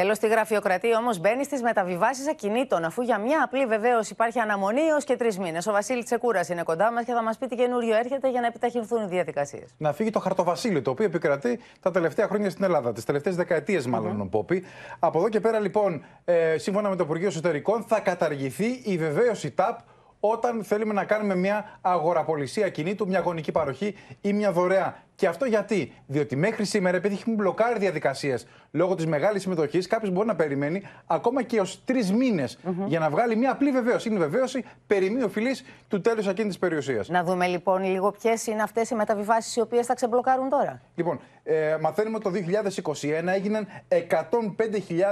Τέλος, τη γραφειοκρατία όμως μπαίνει στις μεταβιβάσεις ακινήτων, αφού για μια απλή βεβαίωση υπάρχει αναμονή έως και τρεις μήνες. Ο Βασίλης Τσεκούρας είναι κοντά μας και θα μας πει τι καινούριο έρχεται για να επιταχυνθούν οι διαδικασίες. Να φύγει το χαρτοβασίλειο, το οποίο επικρατεί τα τελευταία χρόνια στην Ελλάδα, τις τελευταίες δεκαετίες μάλλον, mm-hmm. Πόπι. Από εδώ και πέρα, λοιπόν, ε, σύμφωνα με το Υπουργείο Εσωτερικών, θα καταργηθεί η βεβαίωση ΤΑΠ όταν θέλουμε να κάνουμε μια αγοραπολισία κινήτου, μια γονική παροχή ή μια δωρεά και αυτό γιατί. Διότι μέχρι σήμερα, επειδή έχουν μπλοκάρει διαδικασίες λόγω της μεγάλης συμμετοχής, κάποιος μπορεί να περιμένει ακόμα και ως τρεις μηνε για να βγάλει μια απλή βεβαίωση. Είναι βεβαίωση περί οφειλής του τέλους εκείνης της περιουσίας. Να δούμε λοιπόν λίγο ποιες είναι αυτές οι μεταβιβάσεις οι οποίες θα ξεμπλοκάρουν τώρα. Λοιπόν, ε, μαθαίνουμε ότι το 2021 έγιναν 105.000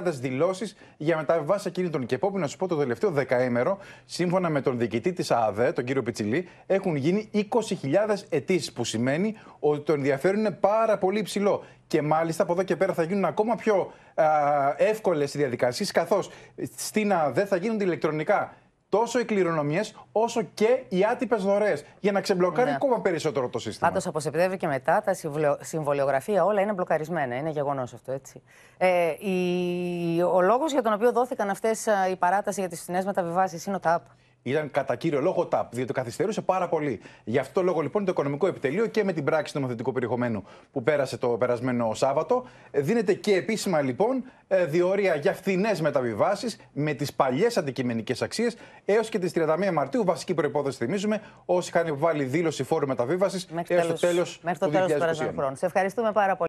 δηλώσεις για μεταβιβάσεις ακινήτων. Και επόμενο να σου πω το τελευταίο δεκαέμερο, σύμφωνα με τον διοικητή της ΑΔΕ, τον κύριο Πιτσιλή, έχουν γίνει 20.000 αιτήσεις, που σημαίνει ότι το το ενδιαφέρον είναι πάρα πολύ υψηλό. Και μάλιστα από εδώ και πέρα θα γίνουν ακόμα πιο εύκολες οι διαδικασίες, καθώς στην ΑΔΕ θα γίνονται ηλεκτρονικά τόσο οι κληρονομίε όσο και οι άτυπες δωρεές. Για να ξεμπλοκάρει ναι. ακόμα περισσότερο το σύστημα. Πάντως από Σεπτέμβρη και μετά τα συμβολιογραφία όλα είναι μπλοκαρισμένα. Είναι γεγονός αυτό, έτσι. Ε, η... Ο λόγος για τον οποίο δόθηκαν αυτές οι παράταση για τις φθηνές μεταβιβάσεις είναι ο ΤΑΠ ήταν κατά κύριο λόγο ταπ, διότι καθυστερούσε πάρα πολύ. Γι' αυτό λόγο λοιπόν το οικονομικό επιτελείο και με την πράξη νομοθετικού περιεχομένου που πέρασε το περασμένο Σάββατο, δίνεται και επίσημα λοιπόν ε, διορία για φθηνές μεταβιβάσεις με τις παλιές αντικειμενικές αξίες έως και τις 31 Μαρτίου. Βασική προπόθεση θυμίζουμε όσοι είχαν βάλει δήλωση φόρου μεταβίβασης έως το τέλος του 2021. Σε ευχαριστούμε πάρα πολύ.